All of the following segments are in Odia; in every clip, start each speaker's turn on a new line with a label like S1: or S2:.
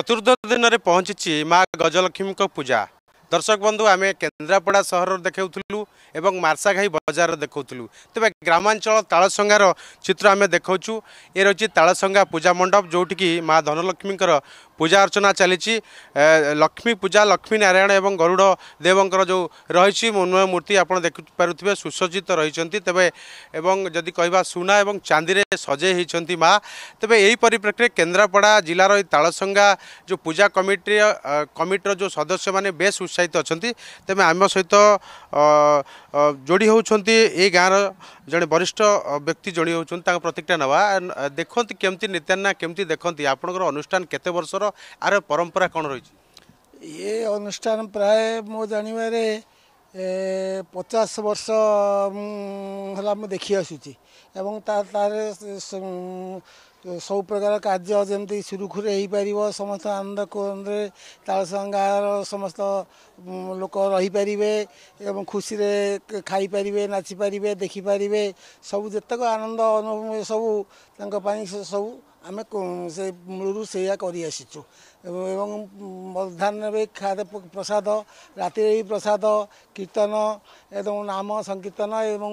S1: ଚତୁର୍ଥ ଦିନରେ ପହଞ୍ଚିଛି ମା ଗଜଲକ୍ଷ୍ମୀଙ୍କ ପୂଜା ଦର୍ଶକ ବନ୍ଧୁ ଆମେ କେନ୍ଦ୍ରାପଡ଼ା ସହରରେ ଦେଖାଉଥିଲୁ ଏବଂ ମାର୍ଶାଘାଇ ବଜାରରେ ଦେଖାଉଥିଲୁ ତେବେ ଗ୍ରାମାଞ୍ଚଳ ତାଳସଙ୍ଗାର ଚିତ୍ର ଆମେ ଦେଖାଉଛୁ ଏ ରହିଛି ତାଳସଙ୍ଗା ପୂଜା ମଣ୍ଡପ ଯେଉଁଠିକି ମା ଧନଲକ୍ଷ୍ମୀଙ୍କର ପୂଜା ଅର୍ଚ୍ଚନା ଚାଲିଛି ଲକ୍ଷ୍ମୀ ପୂଜା ଲକ୍ଷ୍ମୀନାରାୟଣ ଏବଂ ଗରୁଡ଼ ଦେବଙ୍କର ଯେଉଁ ରହିଛି ମୃଣ୍ମୟ ମୂର୍ତ୍ତି ଆପଣ ଦେଖିପାରୁଥିବେ ସୁସଜ୍ଜିତ ରହିଛନ୍ତି ତେବେ ଏବଂ ଯଦି କହିବା ସୁନା ଏବଂ ଚାନ୍ଦିରେ ସଜେଇ ହୋଇଛନ୍ତି ମା ତେବେ ଏହି ପରିପ୍ରେକ୍ଷୀରେ କେନ୍ଦ୍ରାପଡ଼ା ଜିଲ୍ଲାର ଏହି ତାଳସଙ୍ଗା ଯେଉଁ ପୂଜା କମିଟି କମିଟିର ଯେଉଁ ସଦସ୍ୟମାନେ ବେଶ୍ ଉତ୍ସାହିତ ଅଛନ୍ତି ତେବେ ଆମ ସହିତ ଯୋଡ଼ି ହେଉଛନ୍ତି ଏଇ ଗାଁର ଜଣେ ବରିଷ୍ଠ ବ୍ୟକ୍ତି ଯୋଡ଼ି ହେଉଛନ୍ତି ତାଙ୍କ ପ୍ରତିକ୍ରିୟା ନେବା ଦେଖନ୍ତି କେମିତି ନିତ୍ୟାନା କେମିତି ଦେଖନ୍ତି ଆପଣଙ୍କର ଅନୁଷ୍ଠାନ କେତେ ବର୍ଷର ଆର ପରମ୍ପରା କ'ଣ ରହିଛି ଏ ଅନୁଷ୍ଠାନ ପ୍ରାୟ ମୋ ଜାଣିବାରେ ପଚାଶ ବର୍ଷ ହେଲା ମୁଁ ଦେଖିଆସୁଛି ଏବଂ ତା ସବୁ ପ୍ରକାର କାର୍ଯ୍ୟ ଯେମିତି ସୁରୁଖୁରୁରେ ହେଇପାରିବ ସମସ୍ତ ଆନନ୍ଦ କୁହନ୍ଦରେ ଗାଁର ସମସ୍ତ ଲୋକ ରହିପାରିବେ ଏବଂ ଖୁସିରେ ଖାଇପାରିବେ ନାଚିପାରିବେ ଦେଖିପାରିବେ ସବୁ ଯେତେକ ଆନନ୍ଦ ଅନୁଭବ ସବୁ ତାଙ୍କ ପାଇଁ ସେ ସବୁ ଆମେ ସେ ମୂଳରୁ ସେଇଆ କରିଆସିଛୁ ଏବଂ ମଧ୍ୟାହ୍ନ ବି ଖାଦ୍ୟ ପ୍ରସାଦ ରାତିରେ ବି ପ୍ରସାଦ କୀର୍ତ୍ତନ ଏବଂ ନାମ ସଂକୀର୍ତ୍ତନ ଏବଂ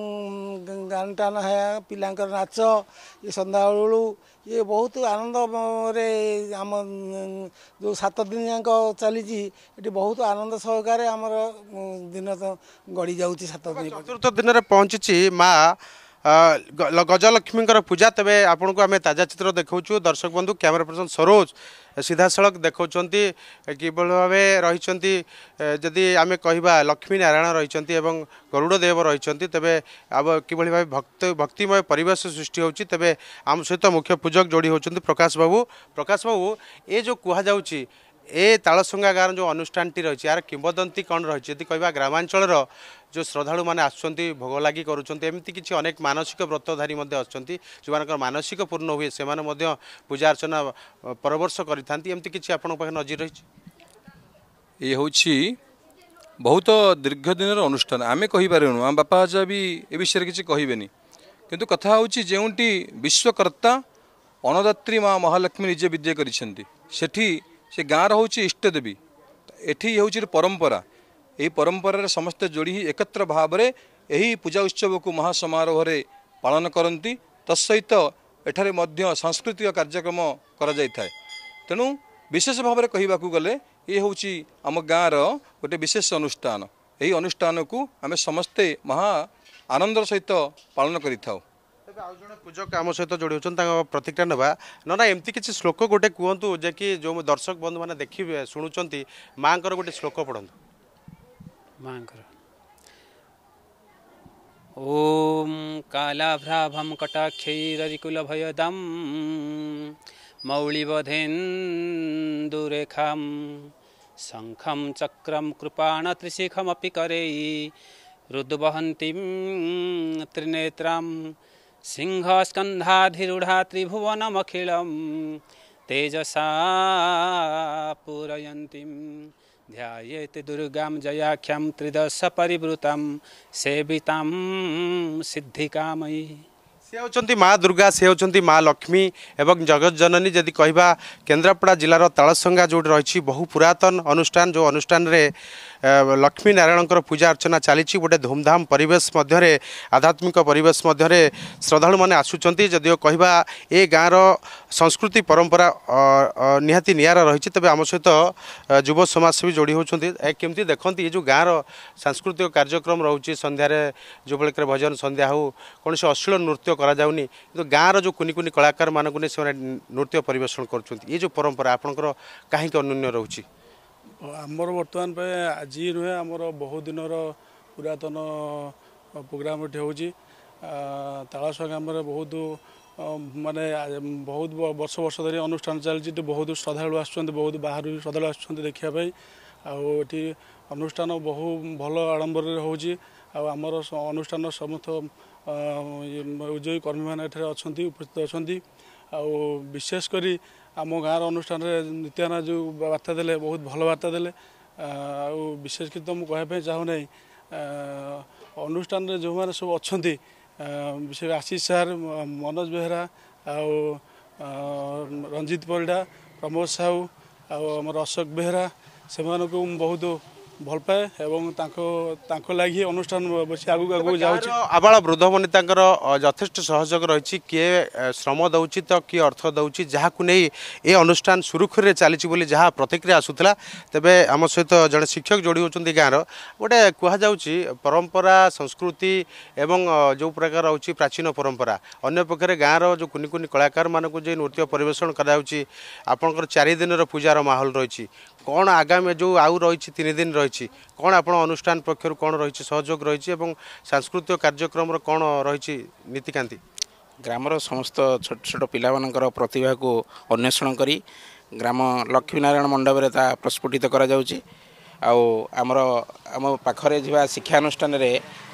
S1: ଗାନ ଟାନ ପିଲାଙ୍କର ନାଚ ସନ୍ଧ୍ୟାବେଳୁ ଇଏ ବହୁତ ଆନନ୍ଦରେ ଆମ ଯେଉଁ ସାତ ଦିନ ଯାକ ଚାଲିଛି ଏଠି ବହୁତ ଆନନ୍ଦ ସହକାରେ ଆମର ଦିନ ତ ଗଡ଼ି ଯାଉଛି ସାତ ଦିନ ଚତୁର୍ଥ ଦିନରେ ପହଞ୍ଚିଛି ମା' गजलक्ष्मीर पूजा तेज आपण को आम ताजा चित्र देखा दर्शक बंधु कैमेरा पर्सन सरोज सीधा सीधासलख देखा कि रही जदि आम कह लक्ष्मी नारायण रही एवं गरुड़देव रही तेरे अब कि भक्त भक्तिमय परेश सृष्टि होती आम सहित मुख्य पूजक जोड़ी होती प्रकाश बाबू प्रकाश बाबू ये जो कहुच्छी ଏ ତାଳସୁଙ୍ଗା ଗାଁର ଯେଉଁ ଅନୁଷ୍ଠାନଟି ରହିଛି ଏହାର କିମ୍ବଦନ୍ତୀ କ'ଣ ରହିଛି ଯଦି କହିବା ଗ୍ରାମାଞ୍ଚଳର ଯେଉଁ ଶ୍ରଦ୍ଧାଳୁମାନେ ଆସୁଛନ୍ତି ଭୋଗ ଲାଗି କରୁଛନ୍ତି ଏମିତି କିଛି ଅନେକ ମାନସିକ ବ୍ରତଧାରୀ ମଧ୍ୟ ଅଛନ୍ତି ଯେଉଁମାନଙ୍କର ମାନସିକ ପୂର୍ଣ୍ଣ ହୁଏ ସେମାନେ ମଧ୍ୟ ପୂଜା ଅର୍ଚ୍ଚନା ପରବର୍ଷ କରିଥାନ୍ତି ଏମିତି କିଛି ଆପଣଙ୍କ ପାଖରେ ନଜିର ରହିଛି ଇଏ ହେଉଛି ବହୁତ ଦୀର୍ଘ ଦିନର ଅନୁଷ୍ଠାନ ଆମେ କହିପାରିବୁନୁ ଆମ ବାପା ଆଜା ବି ଏ ବିଷୟରେ କିଛି କହିବେନି କିନ୍ତୁ କଥା ହେଉଛି ଯେଉଁଠି ବିଶ୍ୱକର୍ତ୍ତା ଅଣଦାତ୍ରୀ ମା ମହାଲକ୍ଷ୍ମୀ ନିଜେ ବିଦ୍ୟା କରିଛନ୍ତି ସେଠି ସେ ଗାଁର ହେଉଛି ଇଷ୍ଟଦେବୀ ଏଠି ହେଉଛି ପରମ୍ପରା ଏହି ପରମ୍ପରାରେ ସମସ୍ତେ ଯୋଡ଼ି ହିଁ ଏକତ୍ର ଭାବରେ ଏହି ପୂଜା ଉତ୍ସବକୁ ମହାସମାରୋହରେ ପାଳନ କରନ୍ତି ତତ୍ସହିତ ଏଠାରେ ମଧ୍ୟ ସାଂସ୍କୃତିକ କାର୍ଯ୍ୟକ୍ରମ କରାଯାଇଥାଏ ତେଣୁ ବିଶେଷ ଭାବରେ କହିବାକୁ ଗଲେ ଏ ହେଉଛି ଆମ ଗାଁର ଗୋଟିଏ ବିଶେଷ ଅନୁଷ୍ଠାନ ଏହି ଅନୁଷ୍ଠାନକୁ ଆମେ ସମସ୍ତେ ମହା ଆନନ୍ଦର ସହିତ ପାଳନ କରିଥାଉ ଆଉ ଜଣେ ପୂଜକ ଆମ ସହିତ ଯୋଡ଼ି ହେଉଛନ୍ତି ତାଙ୍କ ପ୍ରତିକ୍ରିୟା ନେବା ନନା ଏମିତି କିଛି ଶ୍ଳୋକ ଗୋଟେ କୁହନ୍ତୁ ଯେ କି ଯେଉଁ ଦର୍ଶକ ବନ୍ଧୁମାନେ ଦେଖିବେ ଶୁଣୁଛନ୍ତି ମାଆଙ୍କର ଗୋଟେ ଶ୍ଳୋକ ପଢ଼ନ୍ତୁ ମାଆଙ୍କର ॐ कालाभ्राभं कटाक्षैररिकुलभयदं मौलिवधेन्दुरेखं शङ्खं चक्रं कृपाणत्रिशिखमपि करै रुद्वहन्तीं त्रिनेत्रं सिंहस्कन्धाधिरूढा त्रिभुवनमखिलं तेजसा पूरयन्तीं ध्यायेति दुर्गां जयाख्यां त्रिदशपरिवृतां सेवितां सिद्धिकामयी ସେ ହେଉଛନ୍ତି ମା ଦୁର୍ଗା ସେ ହେଉଛନ୍ତି ମା ଲକ୍ଷ୍ମୀ ଏବଂ ଜଗତଜନନୀ ଯଦି କହିବା କେନ୍ଦ୍ରାପଡ଼ା ଜିଲ୍ଲାର ତାଳସଙ୍ଗା ଯେଉଁଠି ରହିଛି ବହୁ ପୁରାତନ ଅନୁଷ୍ଠାନ ଯେଉଁ ଅନୁଷ୍ଠାନରେ लक्ष्मी नारायणको पूजा अर्चना चाहिँ गटे धुमधाम परिवेशले आध्यात्मिक परिवेशमा श्रद्धा आसु जदि क गाँ र संस्कृति परम्परा निहति नियर रहेछ तपाईँ आमसहित जुवसमाजसेबी जोडीहेन्ट के देख्नु जो र सांस्कृतिक कार्यक्रम रहेछ सन्धार जो बेला भजन सन्ध्या हो किन अश्ल नृत्य गाँ र जो कुनि कुनै कलाकार मैले नृत्य परिवेन गर्ुन्छ यम्परा आपि अनुन्य रह ଆମର ବର୍ତ୍ତମାନ ପାଇଁ ଆଜି ନୁହେଁ ଆମର ବହୁ ଦିନର ପୁରାତନ ପ୍ରୋଗ୍ରାମ ଏଠି ହେଉଛି ତାଳସ ଗ୍ରାମରେ ବହୁତ ମାନେ ବହୁତ ବର୍ଷ ବର୍ଷ ଧରି ଅନୁଷ୍ଠାନ ଚାଲିଛି ଏଠି ବହୁତ ଶ୍ରଦ୍ଧାଳୁ ଆସୁଛନ୍ତି ବହୁତ ବାହାରୁ ଶ୍ରଦ୍ଧାଳୁ ଆସୁଛନ୍ତି ଦେଖିବା ପାଇଁ ଆଉ ଏଠି ଅନୁଷ୍ଠାନ ବହୁ ଭଲ ଆଡ଼ମ୍ବରରେ ହେଉଛି ଆଉ ଆମର ଅନୁଷ୍ଠାନ ସମସ୍ତ ଉଜୟୀ କର୍ମୀମାନେ ଏଠାରେ ଅଛନ୍ତି ଉପସ୍ଥିତ ଅଛନ୍ତି ଆଉ ବିଶେଷ କରି ଆମ ଗାଁର ଅନୁଷ୍ଠାନରେ ନିତ୍ୟାନା ଯେଉଁ ବାର୍ତ୍ତା ଦେଲେ ବହୁତ ଭଲ ବାର୍ତ୍ତା ଦେଲେ ଆଉ ବିଶେଷ କରି ତ ମୁଁ କହିବା ପାଇଁ ଚାହୁଁନାହିଁ ଅନୁଷ୍ଠାନରେ ଯେଉଁମାନେ ସବୁ ଅଛନ୍ତି ବିଶେଷ ଆଶିଷ ସାର୍ ମନୋଜ ବେହେରା ଆଉ ରଞ୍ଜିତ ପରିଡ଼ା ପ୍ରମୋଦ ସାହୁ ଆଉ ଆମର ଅଶୋକ ବେହେରା ସେମାନଙ୍କୁ ମୁଁ ବହୁତ ଭଲ ପାଏ ଏବଂ ତାଙ୍କ ତାଙ୍କ ଲାଗି ଅନୁଷ୍ଠାନ ବସି ଆଗକୁ ଆଗକୁ ଯାଉଛି ଆବାଳ ବୃଦ୍ଧ ବନିତାଙ୍କର ଯଥେଷ୍ଟ ସହଯୋଗ ରହିଛି କିଏ ଶ୍ରମ ଦେଉଛି ତ କିଏ ଅର୍ଥ ଦେଉଛି ଯାହାକୁ ନେଇ ଏ ଅନୁଷ୍ଠାନ ସୁରୁଖୁରୁରେ ଚାଲିଛି ବୋଲି ଯାହା ପ୍ରତିକ୍ରିୟା ଆସୁଥିଲା ତେବେ ଆମ ସହିତ ଜଣେ ଶିକ୍ଷକ ଯୋଡ଼ି ହେଉଛନ୍ତି ଗାଁର ଗୋଟେ କୁହାଯାଉଛି ପରମ୍ପରା ସଂସ୍କୃତି ଏବଂ ଯେଉଁ ପ୍ରକାର ହେଉଛି ପ୍ରାଚୀନ ପରମ୍ପରା ଅନ୍ୟପକ୍ଷରେ ଗାଁର ଯେଉଁ କୁନି କୁନି କଳାକାରମାନଙ୍କୁ ଯେଉଁ ନୃତ୍ୟ ପରିବେଷଣ କରାଯାଉଛି ଆପଣଙ୍କର ଚାରିଦିନର ପୂଜାର ମାହୋଲ ରହିଛି କ'ଣ ଆଗାମୀ ଯେଉଁ ଆଉ ରହିଛି ତିନି ଦିନ ରହିଛି କ'ଣ ଆପଣ ଅନୁଷ୍ଠାନ ପକ୍ଷରୁ କ'ଣ ରହିଛି ସହଯୋଗ ରହିଛି ଏବଂ ସାଂସ୍କୃତିକ କାର୍ଯ୍ୟକ୍ରମର କ'ଣ ରହିଛି ନୀତିକାନ୍ତି ଗ୍ରାମର ସମସ୍ତ ଛୋଟ ଛୋଟ ପିଲାମାନଙ୍କର ପ୍ରତିଭାକୁ ଅନ୍ୱେଷଣ କରି ଗ୍ରାମ ଲକ୍ଷ୍ମୀନାରାୟଣ ମଣ୍ଡପରେ ତାହା ପ୍ରସ୍ଫୁଟିତ କରାଯାଉଛି ଆଉ ଆମର ଆମ ପାଖରେ ଥିବା ଶିକ୍ଷାନୁଷ୍ଠାନରେ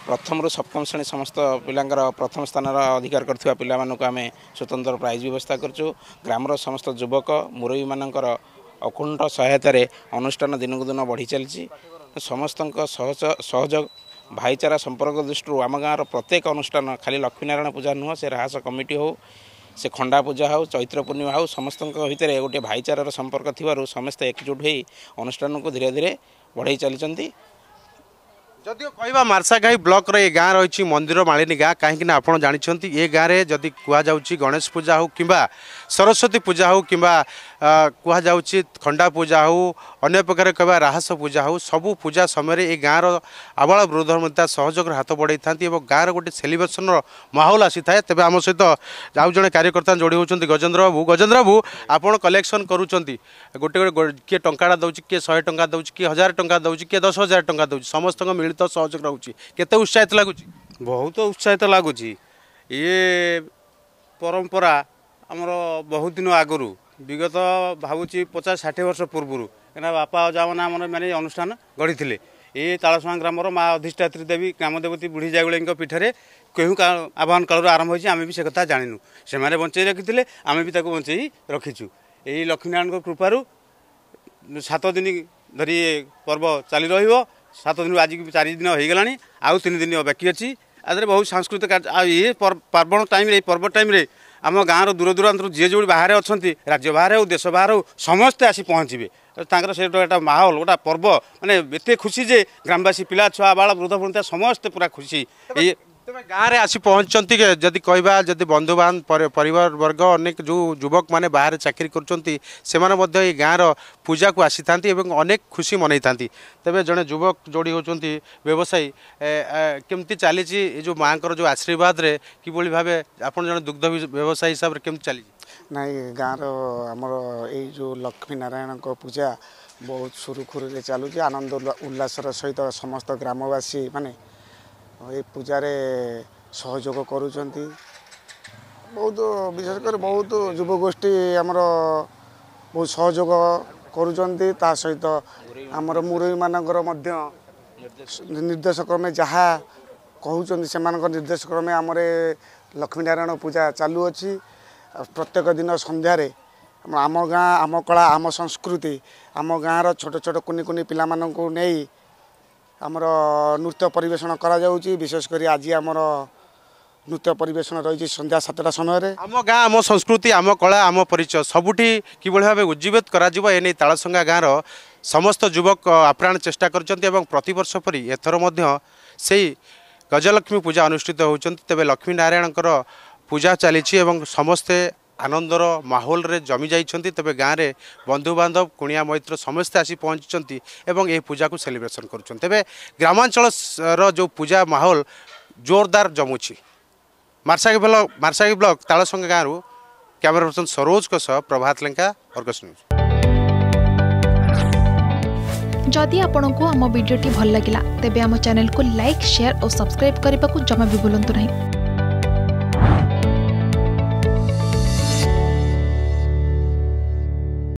S1: ପ୍ରଥମରୁ ସପ୍ତମ ଶ୍ରେଣୀ ସମସ୍ତ ପିଲାଙ୍କର ପ୍ରଥମ ସ୍ଥାନର ଅଧିକାର କରିଥିବା ପିଲାମାନଙ୍କୁ ଆମେ ସ୍ୱତନ୍ତ୍ର ପ୍ରାଇଜ୍ ବ୍ୟବସ୍ଥା କରିଛୁ ଗ୍ରାମର ସମସ୍ତ ଯୁବକ ମୁରବୀମାନଙ୍କର ଅକୁଣ୍ଠ ସହାୟତାରେ ଅନୁଷ୍ଠାନ ଦିନକୁ ଦିନ ବଢ଼ି ଚାଲିଛି ସମସ୍ତଙ୍କ ସହଯୋଗ ଭାଇଚାରା ସମ୍ପର୍କ ଦୃଷ୍ଟିରୁ ଆମ ଗାଁର ପ୍ରତ୍ୟେକ ଅନୁଷ୍ଠାନ ଖାଲି ଲକ୍ଷ୍ମୀନାରାୟଣ ପୂଜା ନୁହଁ ସେ ରାହାସ କମିଟି ହେଉ ସେ ଖଣ୍ଡା ପୂଜା ହେଉ ଚୈତ୍ର ପୂର୍ଣ୍ଣିମା ହେଉ ସମସ୍ତଙ୍କ ଭିତରେ ଗୋଟିଏ ଭାଇଚାରାର ସମ୍ପର୍କ ଥିବାରୁ ସମସ୍ତେ ଏକଜୁଟ ହୋଇ ଅନୁଷ୍ଠାନକୁ ଧୀରେ ଧୀରେ ବଢ଼େଇ ଚାଲିଛନ୍ତି जति मार्साघाई ब्लक र ए गाँ र मन्दिर मालिनी गाँ कान् ए गाँडे जिम् कहाँ चाहिँ गणेश पूजा हो कम्बा सरस्वती पूजा हो हौ कम्बाउँछ खा पूजा हो अन्य अन्यप्रे कहि राहस पूजा हो सब पूजा समयले ए गाँ र आवाला वृद्ध सहयोग र हात बढाइन् गाँ र गए सेलब्रेसन र माहौल आइ तपाईँ आम सहित आउँदै कार्यकर्ता जोडीहेन्ट गजेन्द्रबाबु गजेन्द्रबाबु आपन कलेक्सन गर्ुन गएर कि टाटा देउछ कि शे टा देउछ कि हजार टङा देउछ कि दस हजार टा दुई समस्त ସହିତ ସହଯୋଗ ରହୁଛି କେତେ ଉତ୍ସାହିତ ଲାଗୁଛି ବହୁତ ଉତ୍ସାହିତ ଲାଗୁଛି ଇଏ ପରମ୍ପରା ଆମର ବହୁତ ଦିନ ଆଗରୁ ବିଗତ ଭାବୁଛି ପଚାଶ ଷାଠିଏ ବର୍ଷ ପୂର୍ବରୁ କାହିଁକିନା ବାପା ଅଜାମାନେ ଆମର ମାନେ ଅନୁଷ୍ଠାନ ଗଢ଼ିଥିଲେ ଏ ତାଳସୁଆ ଗ୍ରାମର ମା ଅଧିଷ୍ଠାତ୍ରୀ ଦେବୀ ଗ୍ରାମଦେବତୀ ବୁଢ଼ୀ ଜାଗୁଳେଙ୍କ ପୀଠରେ କେଉଁ ଆବାହନ କାଳରୁ ଆରମ୍ଭ ହୋଇଛି ଆମେ ବି ସେ କଥା ଜାଣିନୁ ସେମାନେ ବଞ୍ଚେଇ ରଖିଥିଲେ ଆମେ ବି ତାକୁ ବଞ୍ଚେଇ ରଖିଛୁ ଏଇ ଲକ୍ଷ୍ମୀନାରାୟଣଙ୍କ କୃପାରୁ ସାତ ଦିନ ଧରି ପର୍ବ ଚାଲି ରହିବ सात दिन आजिक चारिदि आउ नि दिन बाकी अहिले आएर बहुत सांस्कृतिक कार्य पर्वण टाइम पर्व टाइम आम गाँ र दूरदूरान्त बाहेक अनि राज्य बाहर हो देश बाहर हो समे आसी पहचे तर सो एउटा माहौल गाडी पर्व खुशी जे ग्रामवासी पिया छुवाला वृद्ध भन्ति समस्ते पूरा खुशी ए तपाईँ गाँएर आइस पहचन्थ्यो कि जति कहिले बन्धु बान्वर्ग अनिक जो युवक माने बाहेक चाकरी गर्छ गाँ र अनेक खुशी खुसी मनै थाहाँदै तपाईँ जनक जोडी हौ व्यवसायी आशीर्वाद चाहिँ माशीवाद्रेभली भा आज जन दुग्ध व्यवसायी हिसाबले के गाँ र आम लक्ष्मी नारायणको पूजा बहुत सुरखु चाहु आनन्द उल्लास सहित समस्त ग्रामवासी म ଏ ପୂଜାରେ ସହଯୋଗ କରୁଛନ୍ତି ବହୁତ ବିଶେଷ କରି ବହୁତ ଯୁବଗୋଷ୍ଠୀ ଆମର ବହୁତ ସହଯୋଗ କରୁଛନ୍ତି ତା ସହିତ ଆମର ମୁରବୀମାନଙ୍କର ମଧ୍ୟ ନିର୍ଦ୍ଦେଶକ୍ରମେ ଯାହା କହୁଛନ୍ତି ସେମାନଙ୍କ ନିର୍ଦ୍ଦେଶକ୍ରମେ ଆମର ଲକ୍ଷ୍ମୀନାରାୟଣ ପୂଜା ଚାଲୁଅଛି ପ୍ରତ୍ୟେକ ଦିନ ସନ୍ଧ୍ୟାରେ ଆମ ଗାଁ ଆମ କଳା ଆମ ସଂସ୍କୃତି ଆମ ଗାଁର ଛୋଟ ଛୋଟ କୁନି କୁନି ପିଲାମାନଙ୍କୁ ନେଇ ଆମର ନୃତ୍ୟ ପରିବେଷଣ କରାଯାଉଛି ବିଶେଷ କରି ଆଜି ଆମର ନୃତ୍ୟ ପରିବେଷଣ ରହିଛି ସନ୍ଧ୍ୟା ସାତଟା ସମୟରେ ଆମ ଗାଁ ଆମ ସଂସ୍କୃତି ଆମ କଳା ଆମ ପରିଚୟ ସବୁଠି କିଭଳି ଭାବେ ଉଜ୍ଜୀବିତ କରାଯିବ ଏ ନେଇ ତାଳସଙ୍ଗା ଗାଁର ସମସ୍ତ ଯୁବକ ଆପ୍ରାଣ ଚେଷ୍ଟା କରିଛନ୍ତି ଏବଂ ପ୍ରତିବର୍ଷ ପରି ଏଥର ମଧ୍ୟ ସେଇ ଗଜଲକ୍ଷ୍ମୀ ପୂଜା ଅନୁଷ୍ଠିତ ହେଉଛନ୍ତି ତେବେ ଲକ୍ଷ୍ମୀନାରାୟଣଙ୍କର ପୂଜା ଚାଲିଛି ଏବଂ ସମସ୍ତେ আনন্দর মাহোলরে জমি যাই তবে গাঁরে বান্ধব কুণিয়া মৈত্র সমস্তে আসি পৌঁছান এবং এই পূজাকে সেলিব্রেসন করছেন তবে গ্রামাঞ্চলর যে পূজা মাহোল জোরদার জমুছি মারসাগি ব্লক মারসাগি ব্লক তালসঙ্গা গাঁর ক্যামেরা পর্সন সরোজ সহ প্রভাত লেঙ্কা অর্গস নিউজ যদি আপনার আমার ভিডিওটি ভাল লাগিলা তেবে আমার চ্যানেলকে লাইক শেয়ার ও সবসক্রাইব করা জমা বি ভুলতু না